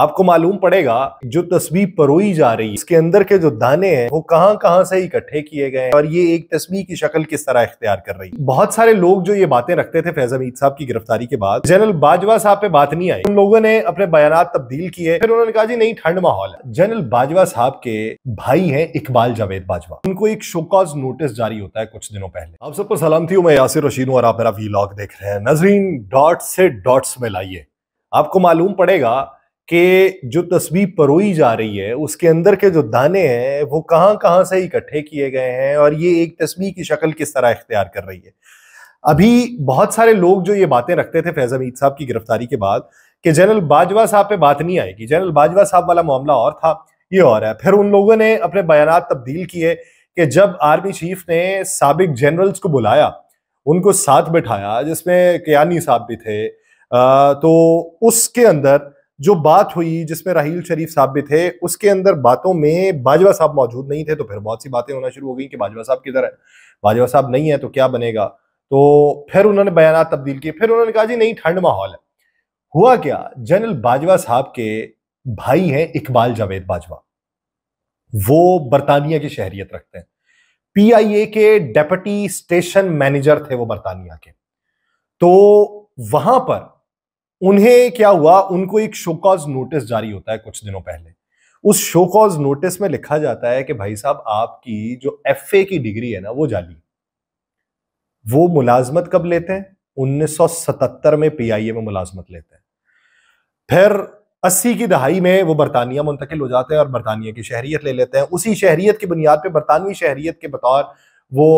आपको मालूम पड़ेगा जो तस्वीर परोई जा रही है इसके अंदर के जो दाने हैं वो कहाँ कहाँ से इकट्ठे किए गए हैं और ये एक तस्वीर की शक्ल किस तरह इख्तियार कर रही है बहुत सारे लोग जो ये बातें रखते थे फैज अमीद साहब की गिरफ्तारी के बाद जनरल बाजवा साहब पे बात नहीं आई उन लोगों ने अपने बयान तब्दील किए फिर उन्होंने कहा जी नहीं ठंड माहौल है जनरल बाजवा साहब के भाई है इकबाल जावेद बाजवा उनको एक शोकॉज नोटिस जारी होता है कुछ दिनों पहले आप सबको सलामती हूँ मैं यासिर रशीन और आप मेरा वी देख रहे हैं नजरीन डॉट से डॉट्स में लाइए आपको मालूम पड़ेगा कि जो तस्वीर परोई जा रही है उसके अंदर के जो दाने हैं वो कहाँ कहाँ से इकट्ठे किए गए हैं और ये एक तस्वीर की शक्ल किस तरह इख्तियार कर रही है अभी बहुत सारे लोग जो ये बातें रखते थे फैज़ हमीद साहब की गिरफ्तारी के बाद कि जनरल बाजवा साहब पे बात नहीं आएगी जनरल बाजवा साहब वाला मामला और था ये और है फिर उन लोगों ने अपने बयान तब्दील किए कि जब आर्मी चीफ ने सबक जनरल्स को बुलाया उनको साथ बैठाया जिसमें कियानी साहब भी थे आ, तो उसके अंदर जो बात हुई जिसमें राहील शरीफ साहब भी थे उसके अंदर बातों में बाजवा साहब मौजूद नहीं थे तो फिर बहुत सी बातें होना शुरू हो गई कि बाजवा साहब किधर है बाजवा साहब नहीं है तो क्या बनेगा तो फिर उन्होंने बयान तब्दील किए फिर उन्होंने कहा जी नहीं ठंड माहौल है हुआ क्या जनरल बाजवा साहब के भाई हैं इकबाल जावेद बाजवा वो बरतानिया की शहरियत रखते हैं पीआईए के डेप्टी स्टेशन मैनेजर थे वो बरतानिया के तो वहां पर उन्हें क्या हुआ उनको एक शोकॉज नोटिस जारी होता है कुछ दिनों पहले उस शोकॉज नोटिस में लिखा जाता है कि भाई साहब आपकी जो एफ की डिग्री है ना वो जाली वो मुलाजमत कब लेते हैं 1977 में पीआईए में मुलाजमत लेते हैं फिर अस्सी की दहाई में वो बरतानिया मुंतकिल हो जाते हैं और बरतानिया की शहरीत ले लेते हैं उसी शहरीत की बुनियाद पर बरतानवी शहरीत के बतौर वो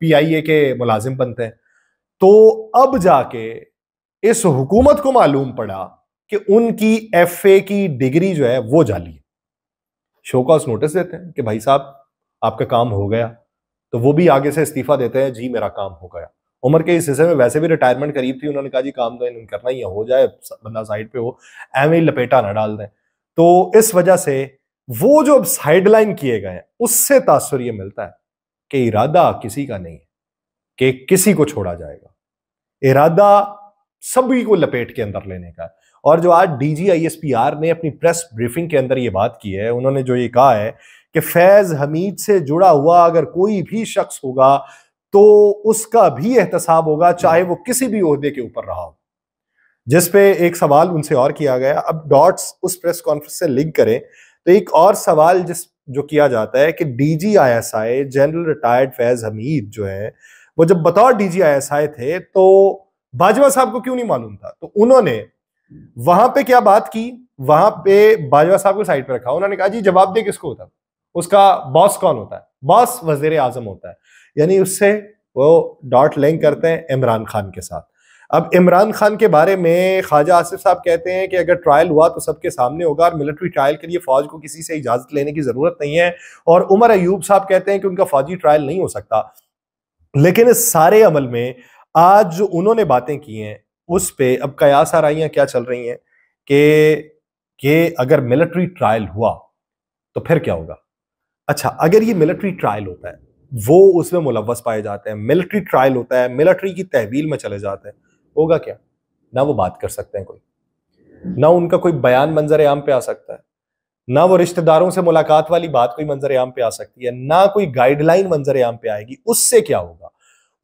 पीआईए के मुलाजिम बनते हैं तो अब जाके इस हुकूमत को मालूम पड़ा कि उनकी एफ की डिग्री जो है वो जाली है शोकॉज नोटिस देते हैं कि भाई साहब आपका काम हो गया तो वो भी आगे से इस्तीफा देते हैं जी मेरा काम हो गया उम्र के इस हिस्से में वैसे भी रिटायरमेंट करीब थी उन्होंने कहा जी काम तो इन्हें करना ही हो जाए बंदा साइड पे हो एवं लपेटा ना डाल दें तो इस वजह से वो जो अब साइडलाइन किए गए हैं उससे तासर ये मिलता है कि इरादा किसी का नहीं है कि किसी को छोड़ा जाएगा इरादा सभी को लपेट के अंदर लेने का और जो आज डीजीआईएसपीआर ने अपनी प्रेस ब्रीफिंग के अंदर ये बात की है उन्होंने जो ये कहा है कि फैज़ हमीद से जुड़ा हुआ अगर कोई भी शख्स होगा तो उसका भी एहतसाब होगा चाहे वो किसी भी अहदे के ऊपर रहा हो जिसपे एक सवाल उनसे और किया गया अब डॉट्स उस प्रेस कॉन्फ्रेंस से लिंक करें तो एक और सवाल जिस जो किया जाता है कि DG ISI general retired Faiz Hamid जो है वो जब बतौर एस आई थे तो बाजवा साहब को क्यों नहीं मालूम था तो उन्होंने वहां पे क्या बात की वहां पे बाजवा साहब को साइड पर रखा उन्होंने कहा जी जवाब दे किसको होता उसका बॉस कौन होता है बॉस वजीर आजम होता है यानी उससे वो डॉट लिंक करते हैं इमरान खान के साथ अब इमरान खान के बारे में ख्वाजा आसिफ साहब कहते हैं कि अगर ट्रायल हुआ तो सबके सामने होगा और मिलिट्री ट्रायल के लिए फौज को किसी से इजाज़त लेने की ज़रूरत नहीं है और उमर अयूब साहब कहते हैं कि उनका फौजी ट्रायल नहीं हो सकता लेकिन इस सारे अमल में आज जो उन्होंने बातें की हैं उस पर अब कयास हैं क्या चल रही हैं कि ये अगर मिलिट्री ट्रायल हुआ तो फिर क्या होगा अच्छा अगर ये मिलिट्री ट्रायल होता है वो उसमें मुलवस पाए जाते हैं मिलिट्री ट्रायल होता है मिलिट्री की तहवील में चले जाते हैं होगा क्या ना वो बात कर सकते हैं कोई ना उनका कोई बयान मंजर आम पे आ सकता है ना वो रिश्तेदारों से मुलाकात वाली बात कोई मंजर आम पे आ सकती है ना कोई गाइडलाइन मंजर आम पे आएगी उससे क्या होगा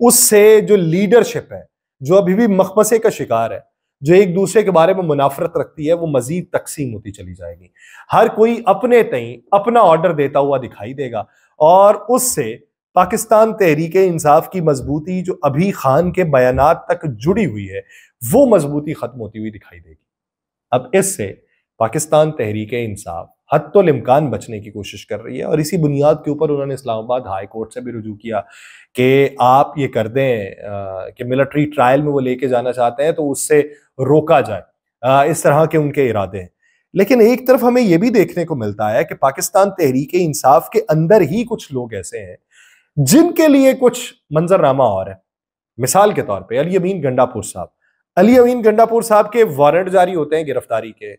उससे जो लीडरशिप है जो अभी भी मखमसे का शिकार है जो एक दूसरे के बारे में मुनाफरत रखती है वो मजीद तकसीम होती चली जाएगी हर कोई अपने तई अपना ऑर्डर देता हुआ दिखाई देगा और उससे पाकिस्तान तहरीक इंसाफ की मजबूती जो अभी खान के बयान तक जुड़ी हुई है वो मजबूती खत्म होती हुई दिखाई देगी अब इससे पाकिस्तान तहरीक इंसाफ हतोलिमकान बचने की कोशिश कर रही है और इसी बुनियाद के ऊपर उन्होंने इस्लामाबाद हाई कोर्ट से भी रुजू किया कि आप ये कर दें कि मिलिट्री ट्रायल में वो लेके जाना चाहते हैं तो उससे रोका जाए इस तरह के उनके इरादे हैं लेकिन एक तरफ हमें यह भी देखने को मिलता है कि पाकिस्तान तहरीक इंसाफ के अंदर ही कुछ लोग ऐसे हैं जिनके लिए कुछ मंजरनामा और है मिसाल के तौर पर अली अमीन गंडापुर साहब अली अमीन गंडापुर साहब के वारंट जारी होते हैं गिरफ्तारी के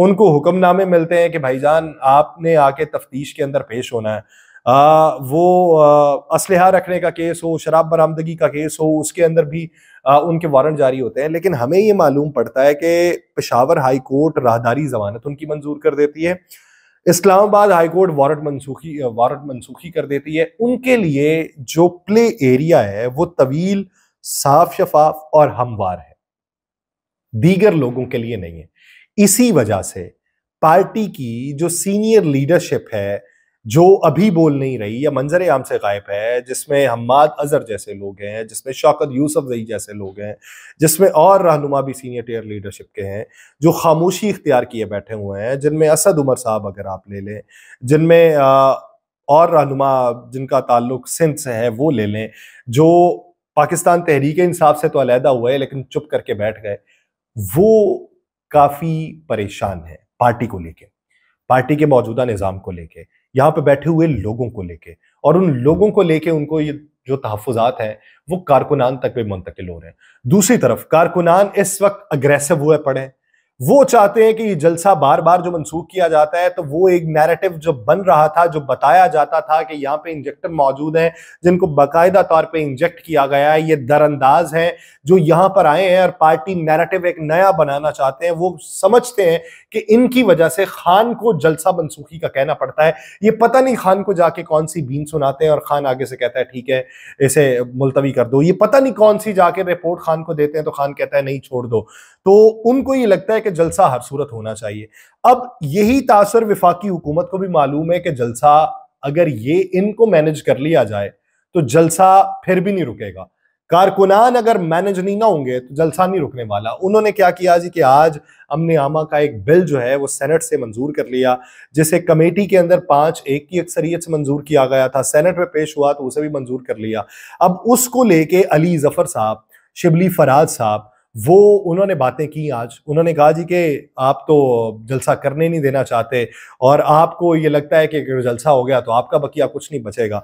उनको हुक्मनामे मिलते हैं कि भाईजान आपने आके तफ्तीश के अंदर पेश होना है आ, वो आ, असलहा रखने का केस हो शराब बरामदगी का केस हो उसके अंदर भी आ, उनके वारंट जारी होते हैं लेकिन हमें ये मालूम पड़ता है कि पेशावर हाई कोर्ट राहदारी जमानत उनकी मंजूर कर देती है इस्लामाबाद हाई कोर्ट वारंट मनसूखी वारंट मनसूखी कर देती है उनके लिए जो प्ले एरिया है वो तवील साफ शफाफ और हमवार है दीगर लोगों के लिए नहीं है इसी वजह से पार्टी की जो सीनियर लीडरशिप है जो अभी बोल नहीं रही या मंजर आम से गायब है जिसमें हम्माद अजहर जैसे लोग हैं जिसमें शौकत यूसुफ जई जैसे लोग हैं जिसमें और रहनुमा भी सीनियर टेयर लीडरशिप के हैं जो खामोशी इख्तियार किए बैठे हुए हैं जिनमें असद उमर साहब अगर आप ले लें जिनमें और रहनुमा जिनका ताल्लुक सिंध से है वो ले लें जो पाकिस्तान तहरीक इंसाफ से तो अलहदा हुए लेकिन चुप करके बैठ गए वो काफ़ी परेशान है पार्टी को लेके पार्टी के मौजूदा निज़ाम को लेके यहाँ पे बैठे हुए लोगों को लेके और उन लोगों को लेके उनको ये जो तहफात हैं वो कारकुनान तक भी मुंतकिल हो रहे हैं दूसरी तरफ कारकुनान इस वक्त अग्रेसिव हुए पड़े हैं वो चाहते हैं कि ये जलसा बार बार जो मनसूख किया जाता है तो वो एक नैरेटिव जो बन रहा था जो बताया जाता था कि यहाँ पे इंजेक्टर मौजूद हैं जिनको बाकायदा तौर पे इंजेक्ट किया गया है ये दरअंदाज हैं जो यहाँ पर आए हैं और पार्टी नैरेटिव एक नया बनाना चाहते हैं वो समझते हैं कि इनकी वजह से खान को जलसा मनसूखी का कहना पड़ता है ये पता नहीं खान को जाके कौन सी बीन सुनाते हैं और खान आगे से कहता है ठीक है इसे मुलतवी कर दो ये पता नहीं कौन सी जाके रिपोर्ट खान को देते हैं तो खान कहता है नहीं छोड़ दो तो उनको ये लगता है कि जलसा हर सूरत होना चाहिए अब यही तासर विफाकी हुकूमत को भी मालूम है कि जलसा अगर ये इनको मैनेज कर लिया जाए तो जलसा फिर भी नहीं रुकेगा कारकुनान अगर मैनेज नहीं ना होंगे तो जलसा नहीं रुकने वाला उन्होंने क्या किया जी कि आज अमन आमा का एक बिल जो है वो सेनेट से मंजूर कर लिया जिसे कमेटी के अंदर पांच एक की अक्सरियत से मंजूर किया गया था सेनेट में पेश हुआ तो उसे भी मंजूर कर लिया अब उसको लेके अली जफर साहब शिबली फराज साहब वो उन्होंने बातें की आज उन्होंने कहा जी कि आप तो जलसा करने नहीं देना चाहते और आपको ये लगता है कि अगर जलसा हो गया तो आपका बकिया कुछ नहीं बचेगा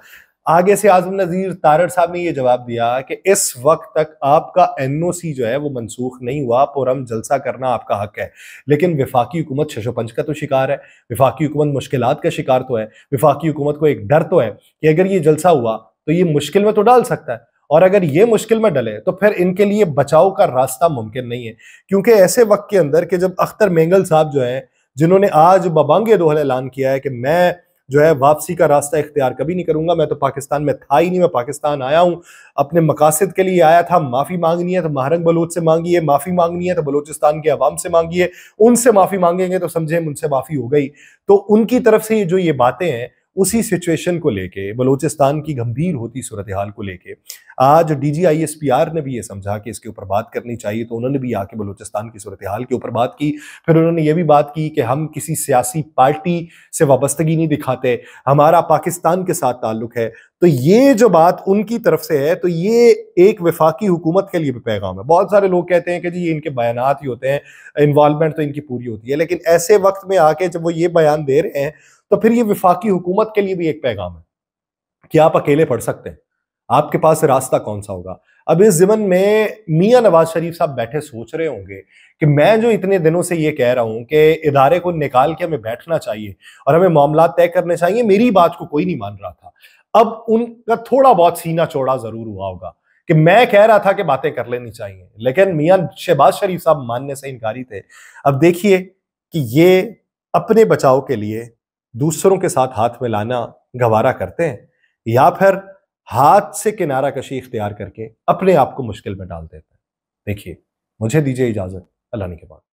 आगे से आजम नज़ीर तारड़ साहब ने ये जवाब दिया कि इस वक्त तक आपका एनओसी जो है वो मनसूख नहीं हुआ पोरम जलसा करना आपका हक है लेकिन विफाकी हुकूमत शशोपंच का तो शिकार है विफाकी हुकूमत मुश्किल का शिकार तो है विफाकी हुकूमत को एक डर तो है कि अगर ये जलसा हुआ तो ये मुश्किल में तो डाल सकता है और अगर ये मुश्किल में डले तो फिर इनके लिए बचाव का रास्ता मुमकिन नहीं है क्योंकि ऐसे वक्त के अंदर कि जब अख्तर मेंगल साहब जो हैं जिन्होंने आज बबांगे दोहल ऐलान किया है कि मैं जो है वापसी का रास्ता इख्तियार कभी नहीं करूंगा मैं तो पाकिस्तान में था ही नहीं मैं पाकिस्तान आया हूँ अपने मकासद के लिए आया था माफ़ी मांगनी है तो महारंग बलोच से मांगी है माफ़ी मांगनी है तो बलोचिस्तान के अवाम से मांगी है उनसे माफ़ी मांगेंगे तो समझे उनसे माफ़ी हो गई तो उनकी तरफ से जो ये बातें हैं उसी सिचुएशन को लेके बलूचिस्तान की गंभीर होती सूरत हाल को लेके आज D G I S P R ने भी ये समझा कि इसके ऊपर बात करनी चाहिए तो उन्होंने भी आके बलूचिस्तान की सूरत हाल के ऊपर बात की फिर उन्होंने ये भी बात की कि हम किसी सियासी पार्टी से वाबस्तगी नहीं दिखाते हमारा पाकिस्तान के साथ ताल्लुक है तो ये जो बात उनकी तरफ से है तो ये एक विफाकी हुकूमत के लिए भी पैगाम है बहुत सारे लोग कहते हैं कि जी ये इनके बयान ही होते हैं इन्वॉलमेंट तो इनकी पूरी होती है लेकिन ऐसे वक्त में आके जब वो ये बयान दे रहे हैं तो फिर ये विफाकी हुकूमत के लिए भी एक पैगाम है कि आप अकेले पढ़ सकते हैं आपके पास रास्ता कौन सा होगा अब इस जीवन में मियाँ नवाज शरीफ साहब बैठे सोच रहे होंगे कि मैं जो इतने दिनों से ये कह रहा हूं कि इदारे को निकाल के हमें बैठना चाहिए और हमें मामला तय करने चाहिए मेरी बात को कोई नहीं मान रहा था अब उनका थोड़ा बहुत सीना चौड़ा जरूर हुआ होगा कि मैं कह रहा था कि बातें कर लेनी चाहिए लेकिन मियां शहबाज शरीफ साहब मानने से इनकारी थे अब देखिए कि ये अपने बचाव के लिए दूसरों के साथ हाथ में लाना गवारा करते हैं या फिर हाथ से किनारा कशी इख्तियार करके अपने आप को मुश्किल में डाल देते हैं देखिए मुझे दीजिए इजाज़त अल्लाह के बाद